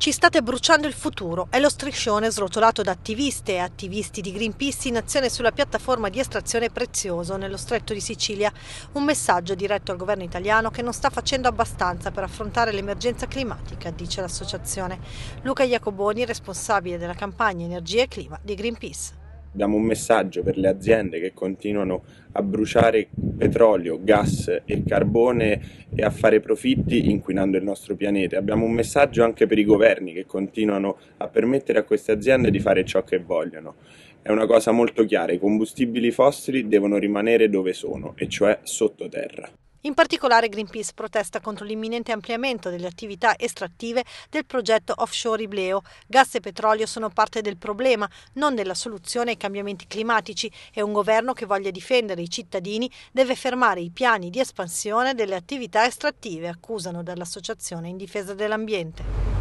Ci state bruciando il futuro, è lo striscione srotolato da attiviste e attivisti di Greenpeace in azione sulla piattaforma di estrazione prezioso nello stretto di Sicilia. Un messaggio diretto al governo italiano che non sta facendo abbastanza per affrontare l'emergenza climatica, dice l'associazione. Luca Iacoboni, responsabile della campagna Energia e Clima di Greenpeace diamo un messaggio per le aziende che continuano a bruciare petrolio, gas e carbone e a fare profitti inquinando il nostro pianeta. Abbiamo un messaggio anche per i governi che continuano a permettere a queste aziende di fare ciò che vogliono. È una cosa molto chiara, i combustibili fossili devono rimanere dove sono, e cioè sottoterra. In particolare Greenpeace protesta contro l'imminente ampliamento delle attività estrattive del progetto offshore Ibleo. Gas e petrolio sono parte del problema, non della soluzione ai cambiamenti climatici e un governo che voglia difendere i cittadini deve fermare i piani di espansione delle attività estrattive, accusano dall'Associazione in difesa dell'ambiente.